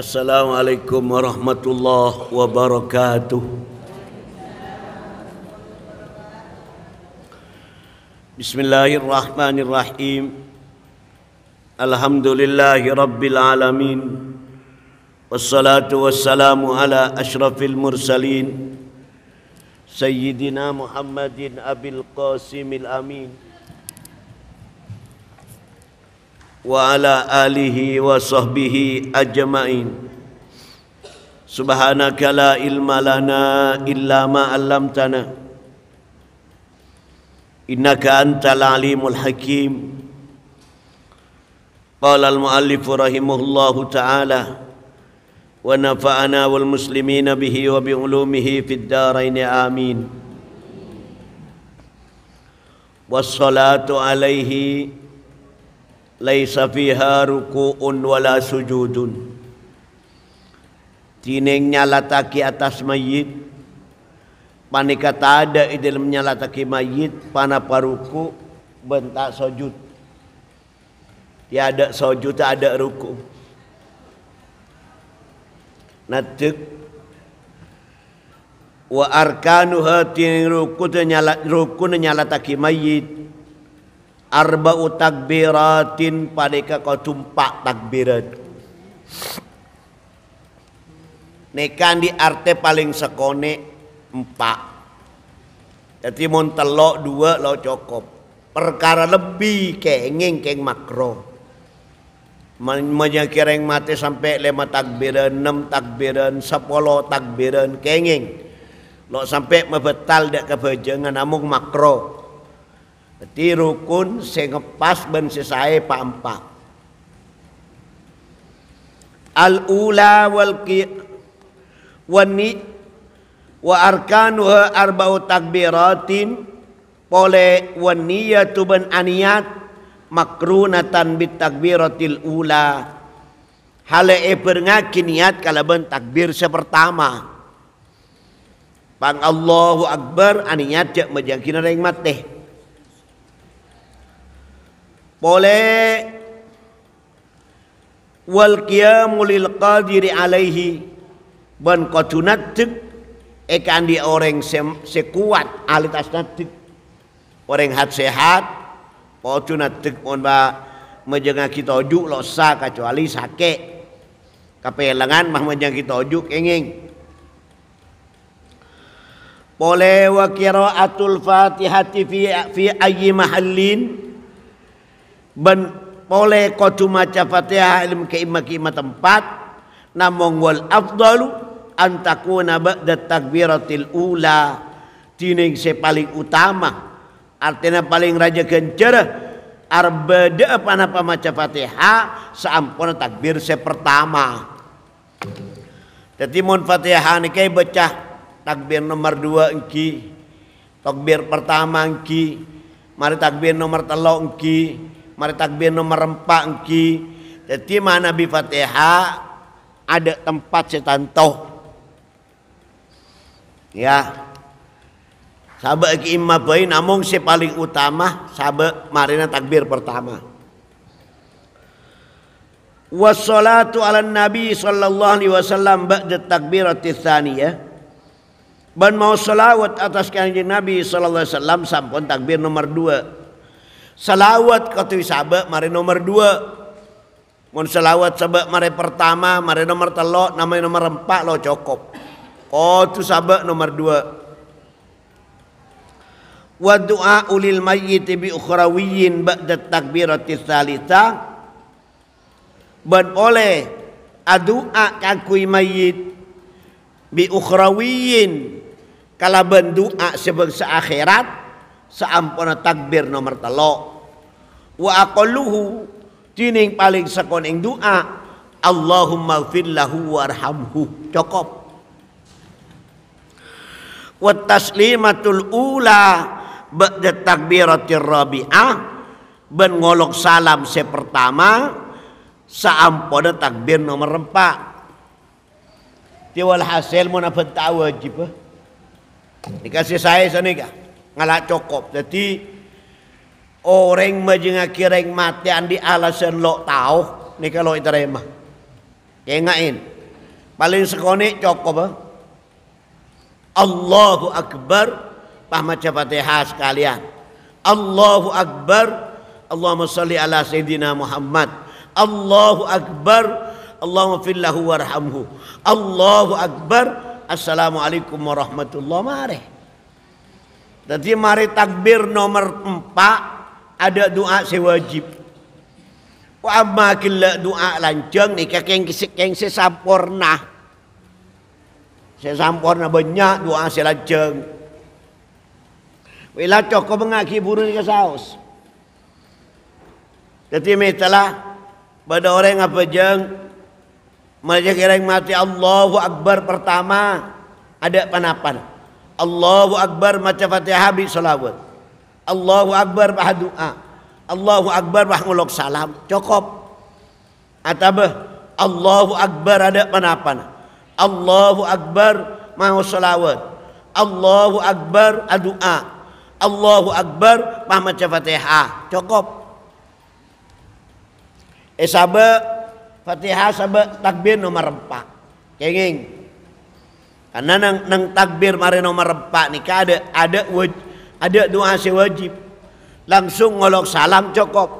السلام عليكم ورحمة الله وبركاته بسم الله الرحمن الرحيم الحمد لله رب العالمين والصلاة والسلام على أشرف المرسلين سيدنا محمد أبي القاسم الأمين wa ala alihi wa sahbihi ajma'in subhanaka la ilma lana illa ma 'allamtana innaka antal alimul hakim qala al muallif rahimahullahu ta'ala wa nafa'ana wal muslimina bihi wa bi ulumihi fid darain amin wassalatu alaihi laisa fiha ruku'un wala sujudun tineng nyalataki atas mayit panika tada i dalam nyalataki mayit pana paruku bentak sujud tiada sujud tak ada ruku natuk wa arkanu hatin ruku nyala ruku nyalataki mayit arba'u takbiratin padeka kau tumpak takbirat nekan di arte paling sekone empat jadi mun telok dua lo cukup perkara lebih kengeng keng makro menyakireng mati sampai lima takbiran, enam takbiran, sepuluh takbiran, kengeng. Lo sampai mebetal dek kebajangan namun makro. Berarti rukun sing ngepas ben sisae pak Al ula wal ki wani wa arkanuha arba'u takbiratin pole waniyatu ben aniyat makrunatan bit takbiratil ula hale e kala ben takbir sepertama pang Allahu akbar aniyat jak majakin ring mateh boleh wal qiyamu lil qadiri alaihi ban qadunaddik ikan di orang sekuat alitas naddik orang hat sehat pocu naddik on ba menjaga kita ujuk losa kecuali sakit kepelangan mah menjaga kita ujuk ingin boleh wa qiraatul fatihati fi fi ayyi mahallin ben oleh qatu maca Fatihah ilmu ke imak ke tempat namung wal afdalu antakuna ba'da takbiratil ula tining se paling utama artinya paling raja gencer de apa napa maca Fatihah saampun takbir se pertama jadi mun Fatihah kai baca takbir nomor dua engki takbir pertama engki mari takbir nomor telok engki mari takbir no merempak engki jadi mana bi fatihah ada tempat setan toh ya sabak ki imma bayi namun si paling utama sabak marina takbir pertama wassalatu ala nabi sallallahu alaihi wasallam ba'da takbirati tsaniyah ban mau selawat atas kanjeng nabi sallallahu alaihi wasallam sampun takbir nomor dua salawat katui sabak mari nomor dua mun salawat sabak mari pertama mari nomor telo nama nomor empat lo cukup oh tu sabak nomor dua wa du'a ulil mayyit bi ukhrawiyin ba'da takbirati salita ban oleh adua kakui mayyit bi ukhrawiyin kalau doa sebangsa akhirat saampuna takbir nomor telo wa aqalluhu tining paling sekon doa Allahumma lahu warhamhu cukup wa taslimatul ula ba'da takbiratir rabi'ah ben ngolok salam se pertama saampuna takbir nomor empat tiwal hasil munafat wajib eh? dikasih saya sana kah ngalak cukup jadi orang majengaki reng mati andi alasan lo tahu nih kalau diterima kengain paling sekoni cukup eh? Allahu Akbar pah maca Fatihah sekalian Allahu Akbar Allahumma salli ala Sayyidina Muhammad Allahu Akbar Allahumma fillahu warhamhu Allahu Akbar Assalamualaikum warahmatullahi wabarakatuh Tadi mari takbir nomor empat ada doa sewajib. Wa amma kila doa lanceng ni kakeng kisik keng se sampurna. Se sampurna banyak doa se lanjang. Wila coko mengaki burung ke saus. Jadi metalah pada orang apa jeng Mereka kira mati Allahu Akbar pertama ada panapan. Allahu Akbar maca Fatihah bi salawat. Allahu Akbar bah doa. Allahu Akbar bah ngulok salam. Cukup. Atabah Allahu Akbar ada mana panapana. Allahu Akbar mau salawat. Allahu Akbar doa. Allahu Akbar mah maca Fatihah. Cukup. Eh sabe Fatihah sabe takbir nomor empat, Kenging karena nang, nang takbir mari nomor empat nih ada ada ada doa si wajib langsung ngolok salam cukup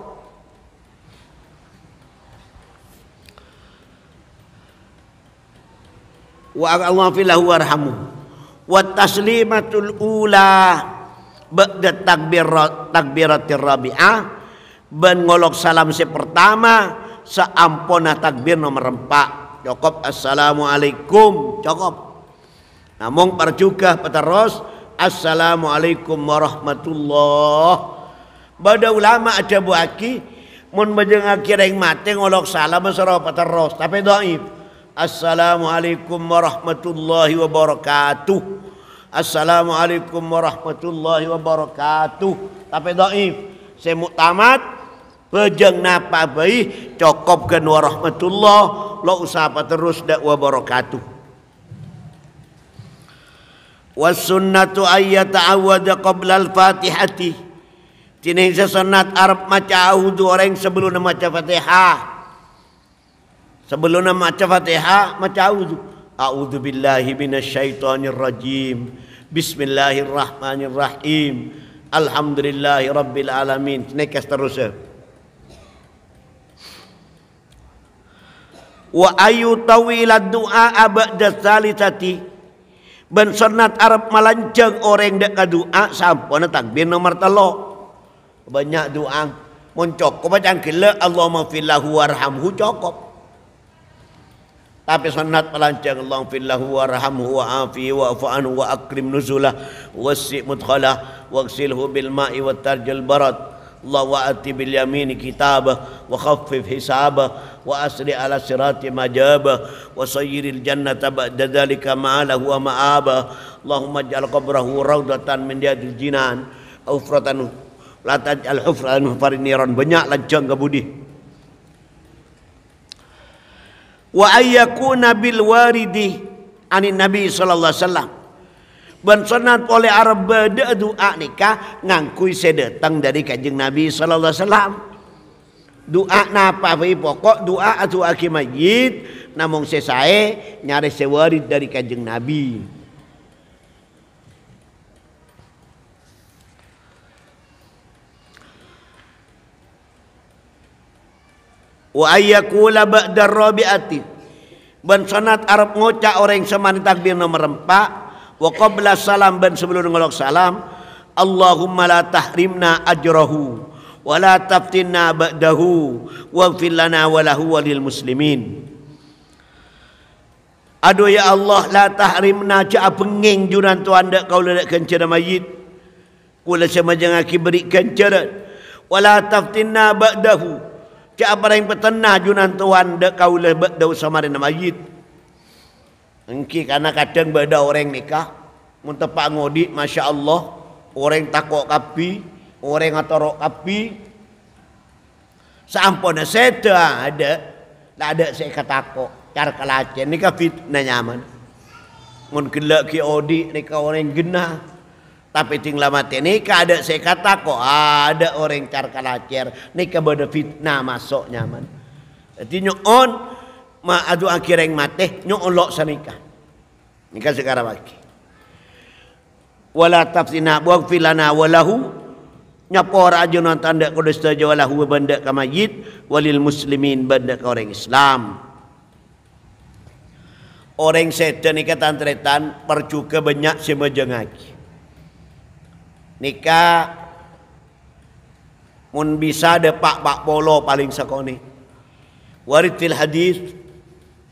wa Allah warhamu wa taslimatul ula ba'da takbir takbiratir rabi'ah ben ngolok salam si pertama seampona takbir nomor empat cukup assalamualaikum cukup Namung parcukah petaros Assalamualaikum warahmatullahi Bada ulama ada buaki mun bajeng yang mate ngolok salam soro petaros tapi dhaif. Assalamualaikum warahmatullahi wabarakatuh. Assalamualaikum warahmatullahi wabarakatuh. Tapi dhaif. Saya muktamad Pejeng napa bayi cokopkan warahmatullah lo usaha terus dak wabarakatuh wasunnatu ayyata awada qabla al-fatihati Cina sunat Arab maca audu orang sebelum maca fatihah sebelum maca fatihah maca audu A'udzu billahi minasyaitonir rajim. Bismillahirrahmanirrahim. Alhamdulillahi rabbil alamin. Nekas terus. Wa ayu tawila du'a abda salisati. Ben sunat Arab malancang orang dak kadua sampo na takbir nomor telo. Banyak doa muncok. Kau bacaan kila Allahumma fillahu warhamhu cukup. Tapi sunat pelancang Allah fillahu warhamhu wa afi wa afanhu wa akrim nuzulah wasi' mudkhalah waghsilhu bil ma'i wat tarjil barat Allah wa ati bil yamini kitabah wa khaffif hisabah wa asri ala sirati majabah wa sayyiril jannata ba'da dhalika ma'alahu wa ma'abah Allahumma ja'al qabrahu raudatan min diadil jinan aufratan la taj'al hufran fariniran banyak lajang kebudi wa ayyakuna bil waridi anin nabi sallallahu alaihi wasallam sunat oleh Arab beda doa nikah ngangkui saya datang dari kajeng Nabi Sallallahu Alaihi Wasallam doa napa bayi pokok doa atau aki majid saya saya nyari sewarit dari kajeng Nabi wa ayyakula ba'da rabi'ati ben sanat arab ngoca orang yang semani takbir nomor 4 wa qabla salam dan sebelum ngelok salam Allahumma la tahrimna ajrahu wa la taftinna ba'dahu wa filana lana walil muslimin Aduh ya Allah la tahrimna ca penging juran tuan dek kau ledak kencer mayit kula sema jangan ki beri kencer wa la taftinna ba'dahu ca apa yang petenah junan tuan dak kau le ba'dahu samarin mayit Engki karena kadang bada orang nikah muntepak ngodi masya Allah orang takok kapi orang rok kapi sampun seda ada tak ada saya kok, car kelacen nikah fitnah nyaman mun gelak ki odi nikah orang genah tapi tinggal mati nikah ada saya kok, ada orang car kalacer nikah pada fitnah masuk nyaman jadi on ma adu akireng mate nyo olok samika nikah sekarang lagi wala tafsina buang filana walahu nyapor aja non tanda kode saja walahu benda kamayit walil muslimin benda ke orang Islam orang setan nikah tantretan percuka banyak semajang lagi nikah mun bisa depak pak pak polo paling sakoni waritil hadis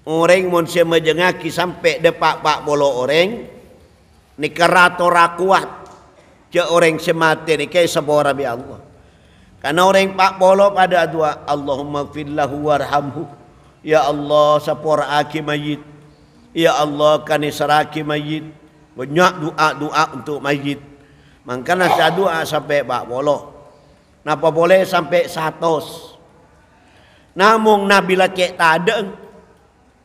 orang manusia majengaki sampai depak pak bolo orang ni keratora kuat je orang semati ni kaya sebuah rabi Allah karena orang pak bolo pada dua, Allahumma fillahu warhamhu ya Allah sapora aki mayit ya Allah seraki mayit banyak doa-doa untuk mayit makanya saya doa sampai pak bolo Napa boleh sampai satu? Namun Nabi lah tak ada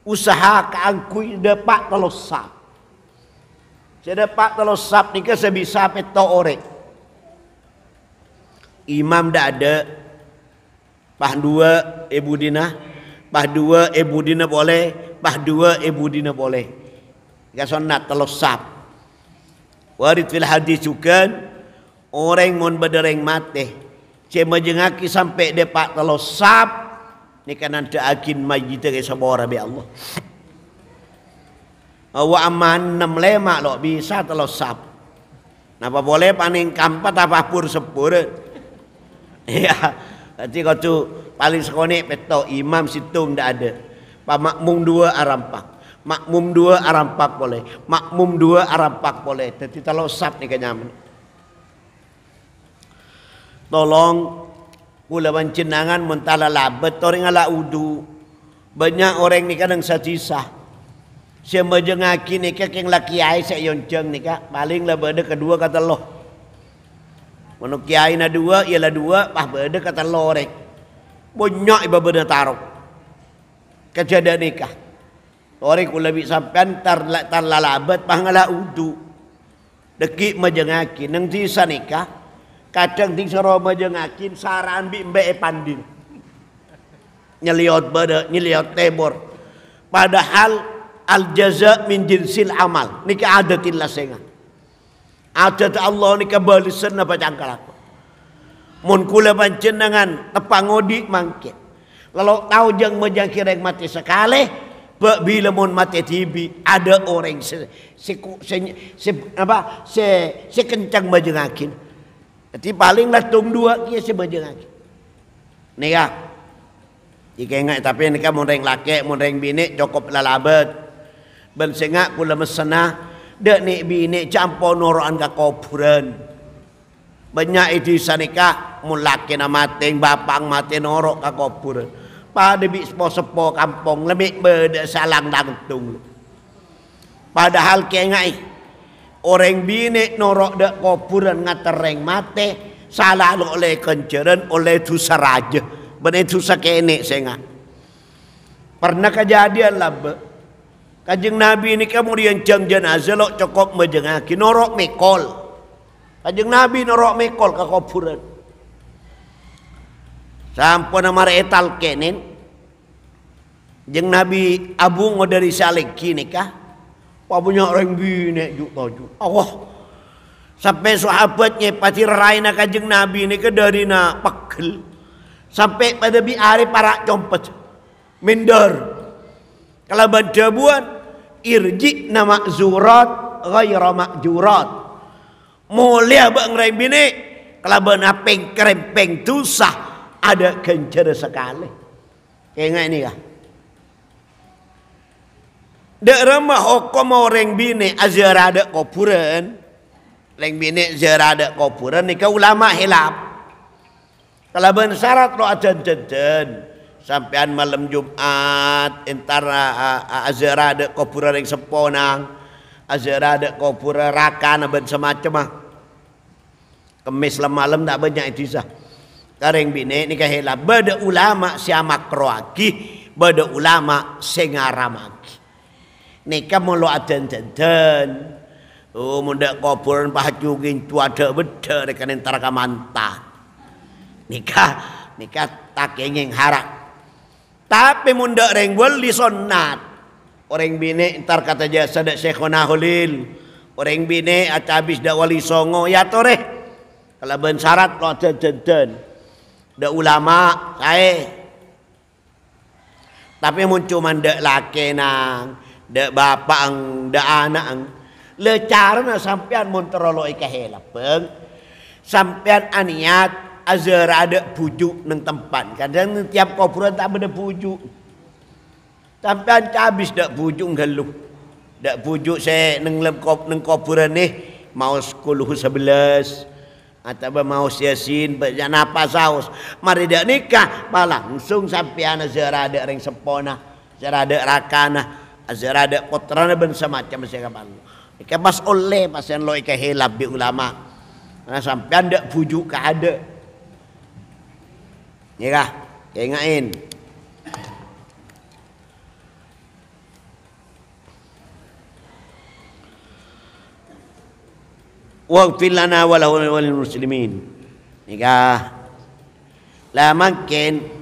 usaha keangkui dapat telosap. sap. Saya dapat telosap sap ni ke saya bisa petok ore. Imam dah ada. Pah dua ibu dina. Pah dua ibu dina boleh. Pah dua ibu dina boleh. Dia sunat kalau sap. Warid fil hadis juga orang mon bedereng mate. Cema jengaki sampai dapat telosap. sap ni ada da'akin Majid ke sabora be Allah wa aman nam lema lo bisa telo sap napa boleh paning kampat apa pur sepur ya jadi kau tu paling sekone peto imam situng ndak ada makmum dua arampak makmum dua arampak boleh makmum dua arampak boleh jadi telo sap ni kenyaman tolong Mula mencenangan mentala labet orang ala udu. Banyak orang ni kadang satisah. Semajeng aki ni kek yang laki ai saya yonceng ni kak. Paling lah berde kedua kata loh. Menuk kiai na dua, ialah dua, pah berde kata loh rek. Banyak iba berde taruh. Kejadian nikah. Orang kula bi sampean tar tar lalabat pah ngala udu. Dekik majeng aki nang sisa nikah kadang ting seroma jeung akin saran bi mbe e pandin nyeliot pada nyeliot tebor padahal al jaza min jinsil amal niki adatin lasengan adat Allah niki balisan apa cangkal aku mun kula tepang tepangodi mangkit lalu tahu jang yang mati sekali bila mon mati tibi ada orang se se se, se apa se se kencang baju ngakin. Jadi palinglah tung dua kia sebajang aja. Nikah. Jika ya. ingat tapi nikah mau reng laki, mau reng bini cukup lalabet. Ben sengak pula mesenah dek nik bini campur noroan ka kuburan. Banyak itu sanikah mun laki na mati, bapang mati norok ka kuburan. Pada bi sepo-sepo kampung lebih berde salang dangtung. Padahal kengai Orang bini norok dak kuburan ngatereng mate salah lo oleh kenceran oleh dosa raja. Bener dosa kene senga. Pernah kejadian lah be. Kajeng Nabi ini kemudian jam jenazah lo cukup mejengaki norok mekol. Kajeng Nabi norok mekol ke kuburan. Sampun amar etal kenen. Jeng Nabi Abu dari salik kini kah? Punya orang bini juga taju. Allah. Sampai sahabatnya pati rai nak kajeng Nabi ni ke dari nak pakel Sampai pada biari para compet. Minder. Kalau baca buat irji nama zurat ghaira zurat. Mulia bang rai bini. Kalau peng kerempeng tusah ada kencer sekali. Ingat ni kah? Dek remah oh, mau reng bini azarada ah, kopuran. Reng bini azarada kopuran ni kau ulama hilap. Kalau syarat lo ajan-jan sampean malam Jumat entara azara ah, ah, ada kopura yang seponang azara ada rakan nah, aben semacam ah kemis lem malam tak banyak itu sah kareng bini ni hilap Bade ulama siamak roaki bade ulama sengaramak nikah mau lo aden-aden oh mundak kuburan tu ada beda rekan entar kamantan nikah nikah tak ingin harap, tapi mundak rengwel di sonat orang bini entar kata jasa dek saya hulil orang bini acabis dak wali songo ya toreh kalau ben syarat lo aden-aden dak ulama saya tapi muncul mandek laki nang da bapak ang, da anak ang. Lecara na sampean monterolo ikahela peng. Sampean aniat azera ada puju neng tempat. Kadang tiap kopuran tak ada puju Sampean cabis dak puju ngeluk. Dak puju saya neng lem kop neng kopuran ni mau sekuluh sebelas atau mau siasin baca napa saus mari dak nikah malah langsung sampian anak ada ring sempona zera ada rakana azrada kotoran ben semacam siapa Ika mas oleh pasien lo ika helap bi ulama. Nah sampean ndak bujuk ke ada. Ya kah? Kengain. Waghfir lana wa lahu muslimin. Nikah. Ya La makin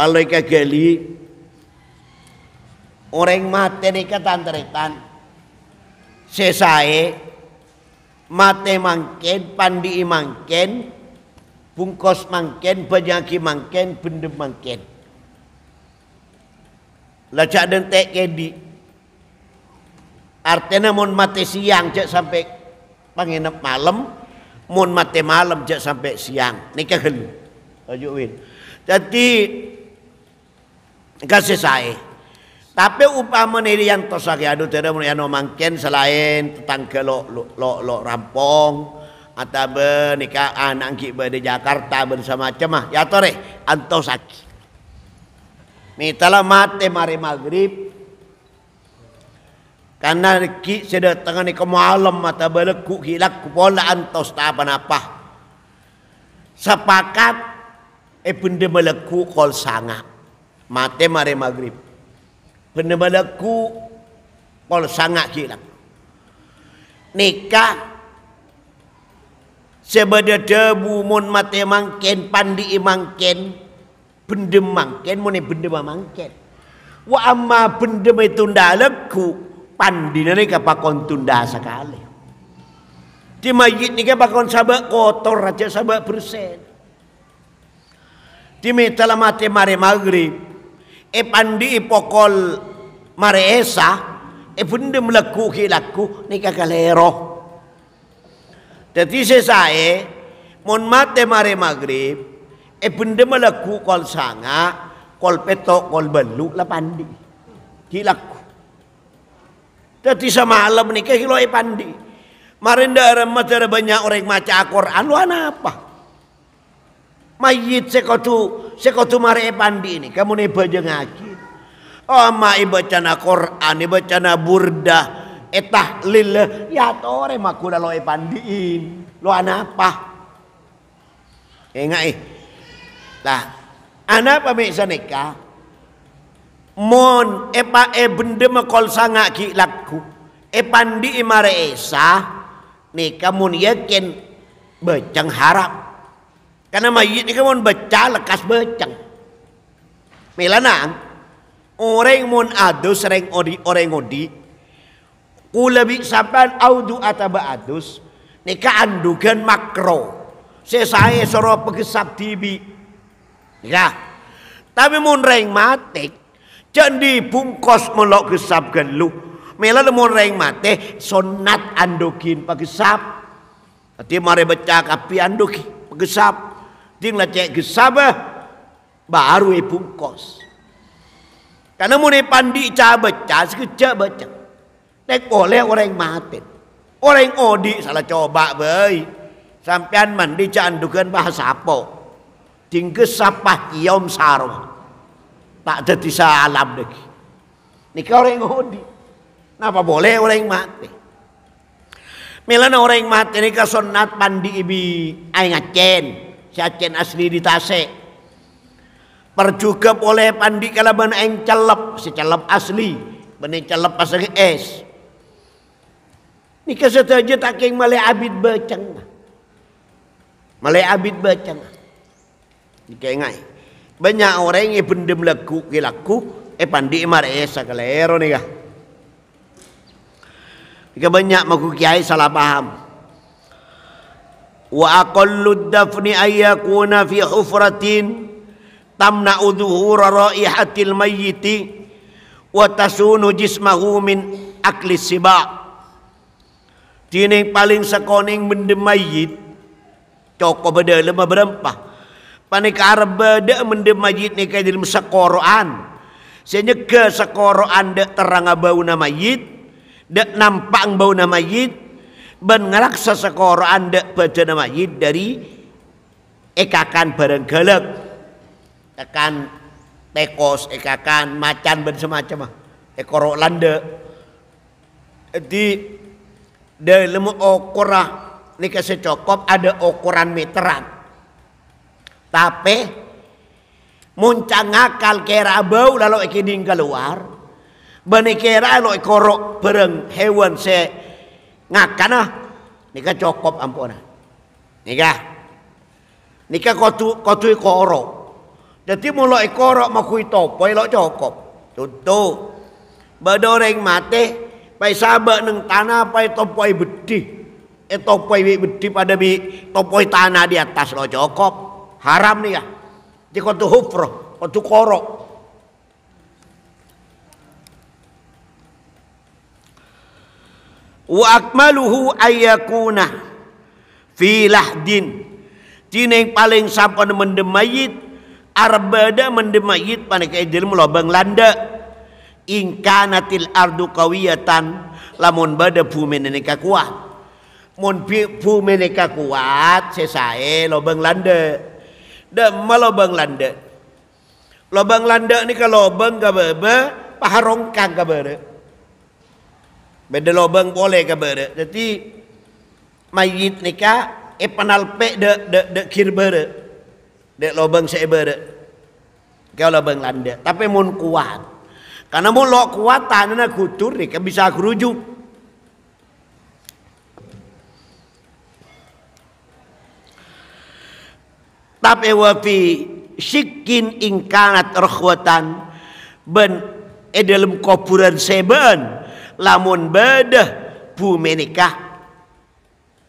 Malaika gali orang mati nika tantretan sesae mati mangken pandi mangken bungkos mangken banyaki mangken bendem mangken lajak dentek kedi artinya mau mati siang cek sampai panginep malam mau mati malam jak sampai siang nikah gelu ajuk jadi kasih saya, Tapi ini yang tosake anu mungkin anu mangken selain tetangga lo lo lo, lo rampong atau bernikah anak ki di Jakarta bersama cemah ya tore antosaki. Mitala mati mari maghrib karena ki sudah tengah ni kemalam mata beleku hilak kupola antos tak apa-apa. Sepakat eh benda meleku kol sangat mate mare maghrib penebadaku pol sangat kilang nikah sebeda debu mun mate mangken pandi mangken bende mangken mun bendem mangken wa amma bende itu ndaleku pandi nane kapakon tunda sekali di masjid ni pakon sabak kotor raja sabak bersih. di metala mati mare maghrib e pandi pokol mare e bunde melaku ki laku ni kakalero jadi sesae mon mate mare magrib, e bunde melaku kol sanga kol petok kol belu la pandi ki laku jadi alam nikah kilo e pandi Marinda ada banyak orang maca Al-Quran, lu apa? mayit sekotu sekotu mare pandi ini kamu nih baca ngaji oh ma ibacana Quran ibacana burda etah lil ya tore makula lo eh pandiin lo anapa enggak eh, eh lah anapa bisa nikah mon epa eh e bende makol sanga ki laku e pandi imare esa nih kamu yakin beceng harap karena mayit ini kan mau baca lekas becang. Melanang. Orang mau adus sering odi orang odi. ku lebih saban audu ataba adus. Nika andugan makro. Sesai soro pegesap tibi. Ya, Tapi mau reng matik. Jadi bungkos melok gesap lu. Mela mau reng mate sonat andokin pagesap. Tapi mari baca kapi andoki pagesap. Ding cek ke Sabah baru ibu kos. Karena mulai pandi cah baca sekejap baca. Nek oleh orang mati. Orang odi salah coba bay. Sampian mandi ca andukan bahasa apa? Tingke sapah kiom sarung. Tak jadi salam lagi. Nikah orang odi. Napa boleh orang mati? Milana orang mati ini sunat pandi ibi aing ngacen. Sacen asli di tasik perjugap oleh pandi kalaban eng celep, si celep asli, bani celep pasang es. Nika aja tak keng malai abid bacang malai abid bacang Nika kengai Banyak orang yang pendem laku kilaku, eh pandi emar esa kalero nika. Nika banyak maku kiai salah paham wa aqallu dafni ayyakuna fi hufratin tamna'u dhuhura raihatil mayyiti wa tasunu jismahu min akli siba Tining paling sekoning benda mayit Coko beda lemah berempah Panik Arab beda benda mayit ni kaya dalam sekoroan Sehingga sekoroan dek terang bau na mayit Dek nampang bau na mayit ben sekoro sekor baca nama yid dari ekakan bareng galak tekan tekos ekakan macan ben semacam ah. ekoro landa di dalam ah, ini kasih cokop ada ukuran meteran tapi muncang akal kira bau lalu iki keluar bani kira lo ikorok bareng hewan se Ngakan ah. nikah Nika cukup ampun ah. nikah nikah Nika kotu kotu korok. Jadi mulai koro mau kui topo lo cukup. Contoh. Badoreng mate pai sabak neng tanah pai topoi bedi, Eh topoi bedih pada bi topoi tanah di atas lo cukup. Haram nih ya. Di hufro, kau tuh korok. wa akmaluhu ayakuna fi lahdin cina paling sampun mendemayit arbada mendemayit panik edil melobang landa ingkanatil ardu kawiyatan lamun bada bumi neka kuat mun bumi neka kuat sesae lobang landa da melobang landa lobang landa ini kalau lobang kabebe paharongkang kabebe beda lobang boleh ke bere jadi mayit nikah e pe de de de kir bere de lobang se bere ke lobang landa tapi mun kuat karena mun lo kuat tanana kutur nih bisa kerujuk, tapi wafi sikin ingkanat rohwatan ben e dalam kopuran seben lamun bedah bumi nikah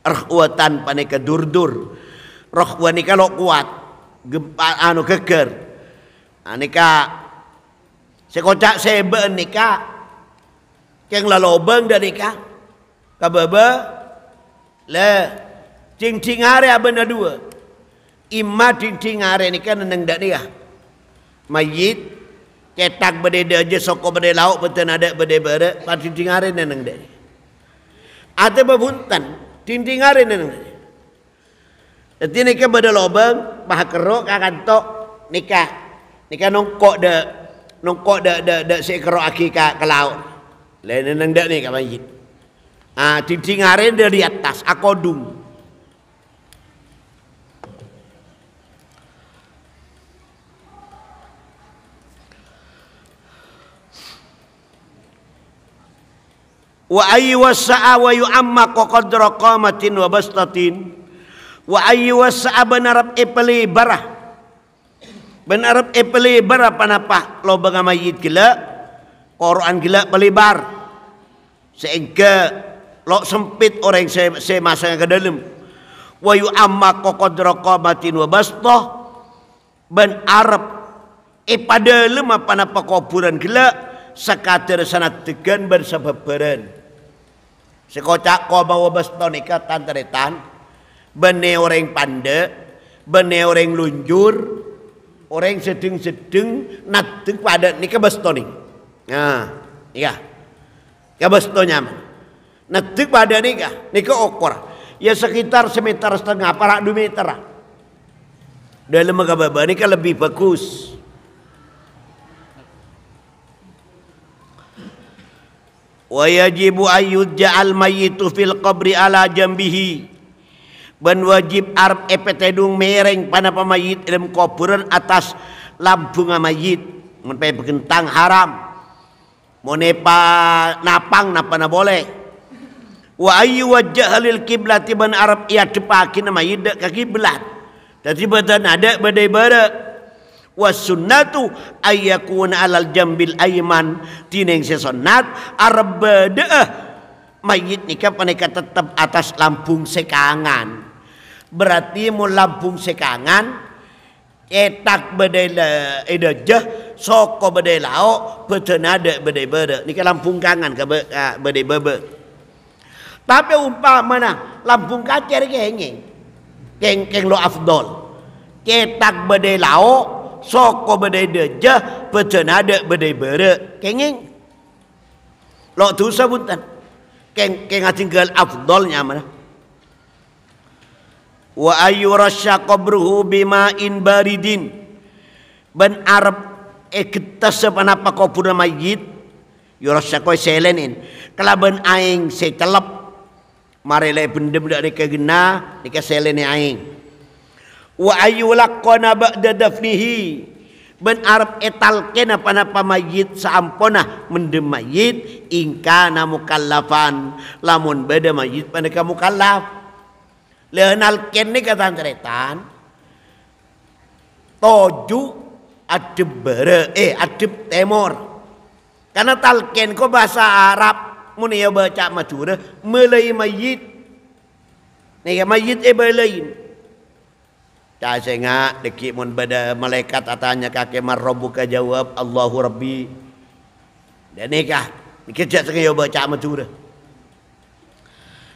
rahwatan paneka durdur rahwa nikah lo kuat gempa anu keker anika nah, sekocak sebe nikah keng lalobeng dan nikah kababa le cincing hari abenda dua imma cincing hari nikah neneng dan nikah mayit cetak bedede aja soko berde lauk beten ada berde berde pati tingarin neneng dari ada babuntan tintingarin neneng dari jadi nikah berde lobang bah kerok akan tok nikah nikah nongkok de nongkok de de de si kerok aki ka ke laut lain neneng dari nih kapan jid ah tintingarin dari atas akodung wa wasa'a wa yu'amma qadra qamatin wa bastatin wa wasa'a benarap epeli barah benarab epeli barah panapa lobang mayit gila Quran gila pelibar sehingga lo sempit orang saya saya masang ke dalam wa yu'amma qadra qamatin wa bastah ben arab pada lemah panapa kuburan gila sekater sanat tegan bersababaran Sekocak ko bawa bestonika tan teretan. Bene orang pande, bene orang lunjur, orang sedeng-sedeng natuk pada ni ke bestoni. Nah, iya. Ke besto nyaman. Natuk pada ni ka, ni ke okor. Ya sekitar semeter setengah, parak dua meter. Dalam agama ini kan lebih bagus. wa yajibu ja'al mayyitu fil qabri ala jambihi ben wajib arep epetedung mereng pada pemayit dalam kuburan atas lambung mayit mun pe begentang haram monepa napang napa na boleh wa ayyu wajjah lil kiblati ban arab ia cepakin mayit ke kiblat tadi badan ada badai badak Wasunatu sunnatu alal jambil aiman tineng sesonat arbedeeh mayit nika panika tetap atas lambung sekangan berarti mau lambung sekangan etak bedela edajah soko bedelao betenada bedai bede nika lambung kangan ke bedai bebe tapi umpamana lambung kacer kengeng keng keng lo afdol cetak bedelao soko bedai deja pecen ada bedai bere kenging lo tu sabutan keng keng tinggal afdolnya mana wa ayu rasya qabruhu bima in baridin ben arab ektas sepanapa kopuna mayit yurasya koy selenin kelaben aing sekelep marele bendem dak rekegena dikaselenin aing wa ayyulaqqana ba'da dafnihi ben arab etalken apa-apa mayit saamponah mendem mayit namu mukallafan lamun beda mayit paneka mukallaf leun kata katantretan toju adep bere eh adep temor karena talken ko bahasa Arab mun ieu baca macure meulai mayit nih mayit eh beuleum dekik dekimun pada malaikat atanya kakek marrobuka jawab Allahu Rabbi dan nikah mikir kerja ya, yo baca matura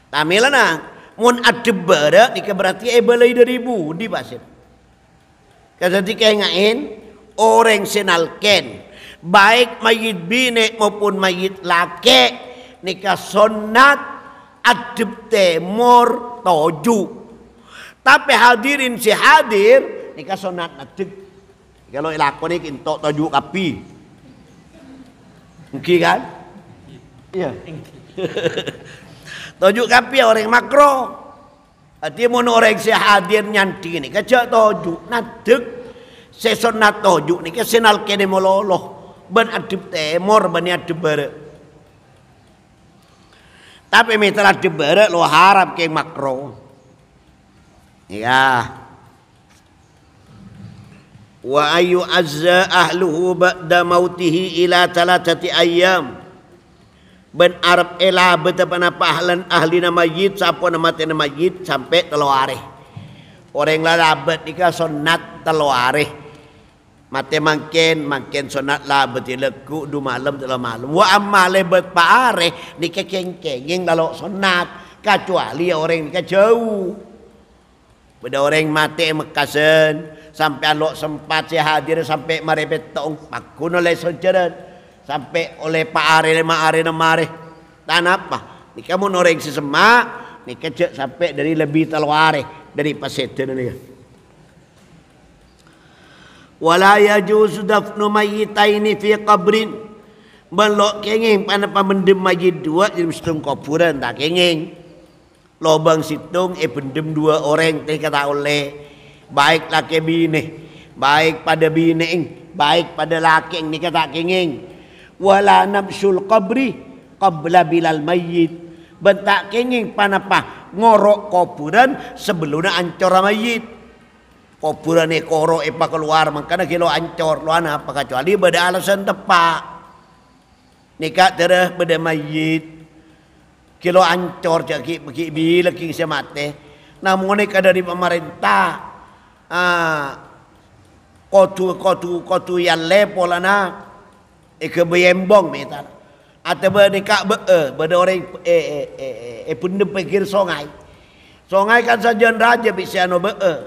tamila nah, na mun adebara nika berarti e balai dari bu di pasir kata tika ngain orang ken baik mayit bine maupun mayit laki nika sonat adeb temor tojuk tapi hadirin si hadir Ika sonat natik. Kalau ini kinto tuju kapi. Engki kan? Iya. Tuju kapi orang makro. Artinya mau orang si hadir nyanti ini kerja toju natik. Sesonat toju nika senal kene mololoh. Ben adib temor ben adib barek. Tapi mitra dibere lo harap ke makro ya wa ayu azza ahluhu ba'da mautihi ila talatati ayyam ben Arab ela betapa na pahlan ahli nama majid sapo nama na majid sampai telo areh orang lalabet nika sonat telo areh mate mangken mangken sonat la beti leku du malam dalam malam wa amma lebet paare nika kengkeng yang lalu sonat kecuali orang nika jauh Beda orang mati mekasen sampai alok sempat saya hadir sampai mari tong pakun oleh sojeran sampai oleh pak Ari lima Ari enam are apa ni kamu noreng sesemak ni kecek sampai dari lebih terluar. dari pasetan ni wala yajuz dafnu mayyitaini fi qabrin belok kenging pana mendem mayit dua jadi mesti kuburan tak kenging lobang situng eh pendem dua orang teh kata oleh baik laki bini baik pada bini baik pada laki ni kata kenging wala nafsul qabri qabla bilal mayyit bentak kenging panapa ngorok kuburan sebelumnya ancor mayit kuburan e korok e keluar makanya kilo ancor lo apa kecuali beda alasan tepak nikah terah beda mayit kilo ancor jadi bagi bi leking semate namun ini dari pemerintah ah kotu kotu kotu yang polana, ikut bembong metan atau berdekat be eh berde orang eh eh eh eh, eh pendem pikir sungai sungai kan saja raja bisa no be eh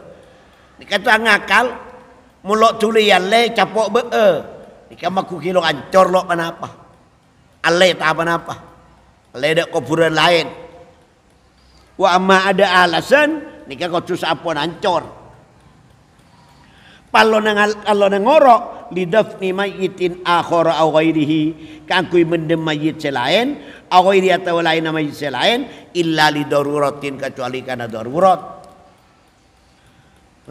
dikata ngakal mulok tuli yang le capok be eh dikamaku kilo ancor lo kenapa, ale tak apa apa ledak kuburan lain. Wa amma ada alasan nika kau cus apa nancor. Palo nang kalau nang ngorok ni mayitin akhara aw ghairihi kangkui mendem mayit selain aw ghairi atau lain mayit selain illa lidoruratin kecuali karena darurat.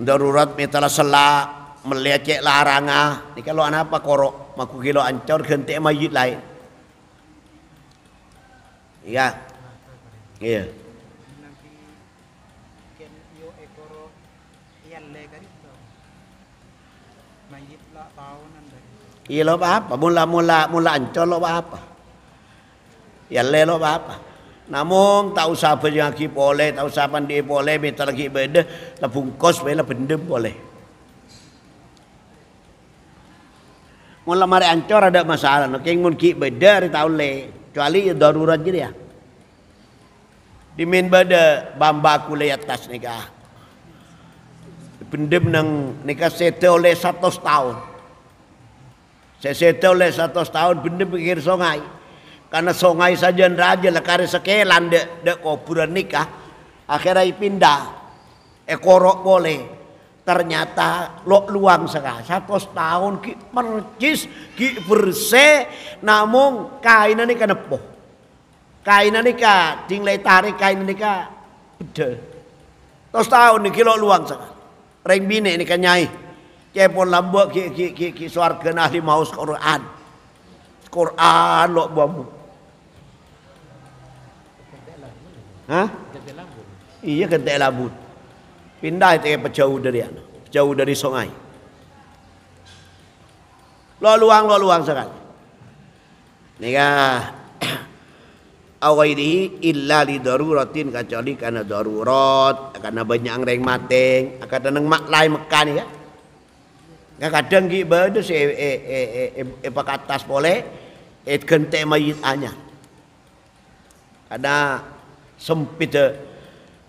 Darurat mitala selak melecek laranga. Nika lo apa korok maku kilo ancor gentek mayit lain. Iya. Iya. Iya lo apa? Mula mula mula ancol lo apa? Ya le lo apa? Namun tak usah penyakit boleh, tak usah pandi boleh, beta lagi beda la bungkus bela benda boleh. Mula mari ancol ada masalah, nak ingin ki beda tahu le kecuali darurat jadi ya di main bada bamba kuliah tas nikah pendem nang nikah sete oleh satu tahun saya sete oleh satu tahun pendem pikir sungai karena sungai saja raja lekari sekelan dek dek kuburan nikah akhirnya pindah ekorok boleh ternyata lo luang sekali satu tahun ki percis ki bersih namun kain ini kena kan poh kain ini kah tinggal tarik kain ini kah beda terus tahun ini lo luang sekali reng bini ini kan nyai cepon lambu ki ki ki ki kenal di maus Quran Quran lo buamu Hah? Iya kentek labun. Pindah itu jauh dari anu, jauh dari sungai. Lo luang lo luang sekali. Nika ini illa li daruratin kecuali karena darurat, karena banyak reng mateng, akan tenang mak lain mekan ya. Nggak ya, kadang ki bade si e e e e atas boleh et eh, gente mayit anya. Ada sempit eh,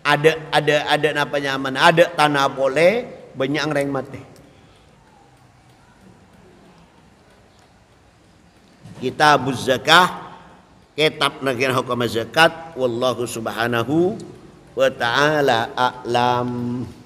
ada ada ada apa nyaman ada tanah boleh banyak reng mati kitab zakah kitab negara hukum zakat wallahu subhanahu wa ta'ala a'lam